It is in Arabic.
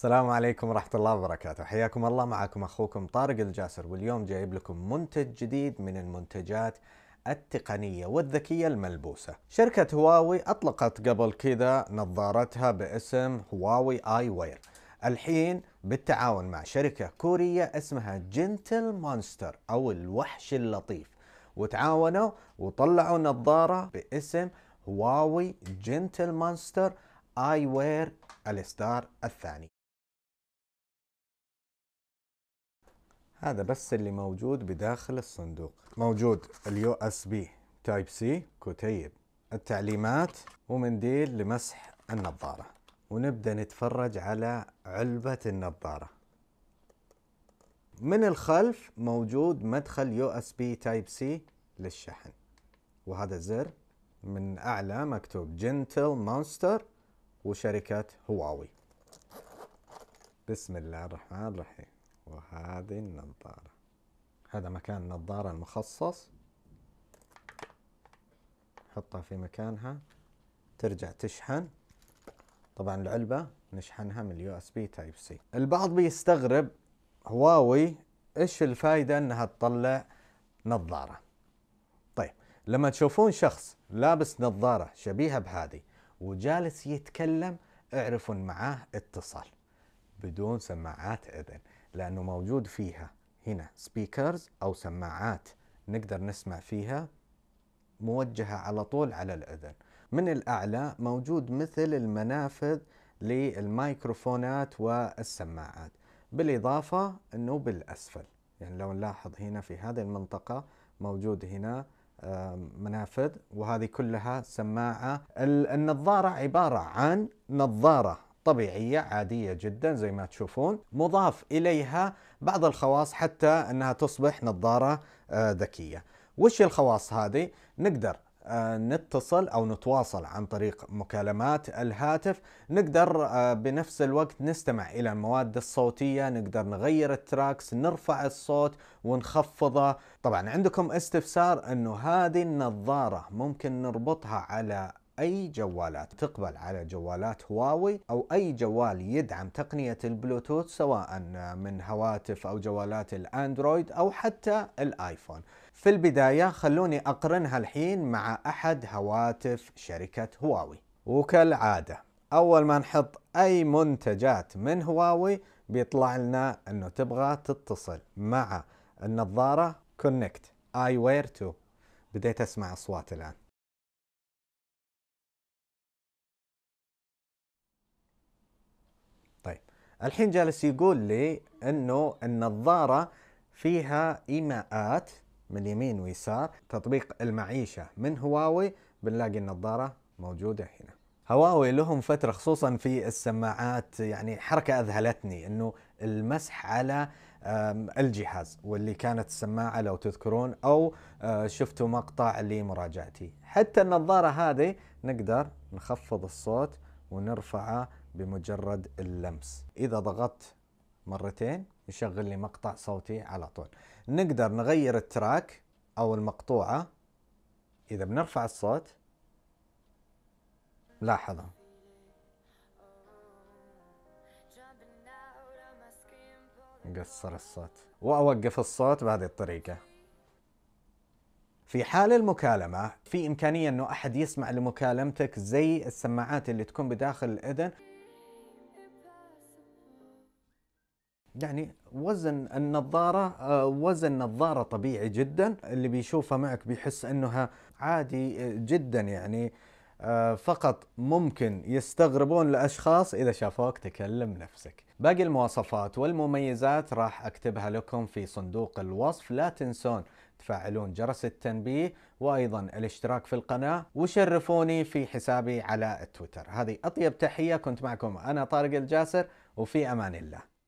السلام عليكم ورحمة الله وبركاته، حياكم الله معكم اخوكم طارق الجاسر واليوم جايب لكم منتج جديد من المنتجات التقنية والذكية الملبوسة. شركة هواوي اطلقت قبل كذا نظارتها باسم هواوي اي وير. الحين بالتعاون مع شركة كورية اسمها جنتل مونستر او الوحش اللطيف. وتعاونوا وطلعوا نظارة باسم هواوي جنتل مونستر اي وير الاصدار الثاني هذا بس اللي موجود بداخل الصندوق موجود اليو اس بي تايب سي كتيب التعليمات ومنديل لمسح النظارة ونبدأ نتفرج على علبة النظارة من الخلف موجود مدخل يو اس بي تايب سي للشحن وهذا زر من أعلى مكتوب جنتل مونستر وشركة هواوي بسم الله الرحمن الرحيم وهذه النظارة هذا مكان النظارة المخصص حطها في مكانها ترجع تشحن طبعا العلبة نشحنها من اليو اس بي تايب سي البعض بيستغرب هواوي ايش الفائدة انها تطلع نظارة طيب لما تشوفون شخص لابس نظارة شبيهة بهذه وجالس يتكلم اعرفوا معاه اتصال بدون سماعات اذن لأنه موجود فيها هنا سبيكرز أو سماعات نقدر نسمع فيها موجهة على طول على الأذن من الأعلى موجود مثل المنافذ للميكروفونات والسماعات بالإضافة أنه بالأسفل يعني لو نلاحظ هنا في هذه المنطقة موجود هنا آه، منافذ وهذه كلها سماعة النظارة عبارة عن نظارة طبيعية عادية جدا زي ما تشوفون مضاف إليها بعض الخواص حتى أنها تصبح نظارة آه، ذكية وش الخواص هذه؟ نقدر آه، نتصل او نتواصل عن طريق مكالمات الهاتف نقدر آه، بنفس الوقت نستمع الى المواد الصوتيه نقدر نغير التراكس نرفع الصوت ونخفضه طبعا عندكم استفسار انه هذه النظاره ممكن نربطها على اي جوالات تقبل على جوالات هواوي او اي جوال يدعم تقنيه البلوتوث سواء من هواتف او جوالات الاندرويد او حتى الايفون. في البدايه خلوني اقرنها الحين مع احد هواتف شركه هواوي. وكالعاده اول ما نحط اي منتجات من هواوي بيطلع لنا انه تبغى تتصل مع النظاره كونكت اي وير 2 بديت اسمع اصوات الان الحين جالس يقول لي انه النظاره فيها ايماءات من يمين ويسار تطبيق المعيشه من هواوي بنلاقي النظاره موجوده هنا هواوي لهم فتره خصوصا في السماعات يعني حركه اذهلتني انه المسح على الجهاز واللي كانت السماعه لو تذكرون او آه، شفتوا مقطع لمراجعتي حتى النظاره هذه نقدر نخفض الصوت ونرفعه بمجرد اللمس اذا ضغطت مرتين يشغل لي مقطع صوتي على طول نقدر نغير التراك او المقطوعه اذا بنرفع الصوت لاحظه نقصر الصوت واوقف الصوت بهذه الطريقه في حال المكالمة في إمكانية أنه أحد يسمع لمكالمتك زي السماعات اللي تكون بداخل الإذن يعني وزن النظارة آه، وزن نظارة طبيعي جدا اللي بيشوفها معك بيحس انها عادي آه، جدا يعني آه، فقط ممكن يستغربون الاشخاص اذا شافوك تكلم نفسك باقي المواصفات والمميزات راح اكتبها لكم في صندوق الوصف لا تنسون تفعلون جرس التنبيه وايضا الاشتراك في القناه وشرفوني في حسابي على تويتر هذه اطيب تحيه كنت معكم انا طارق الجاسر وفي امان الله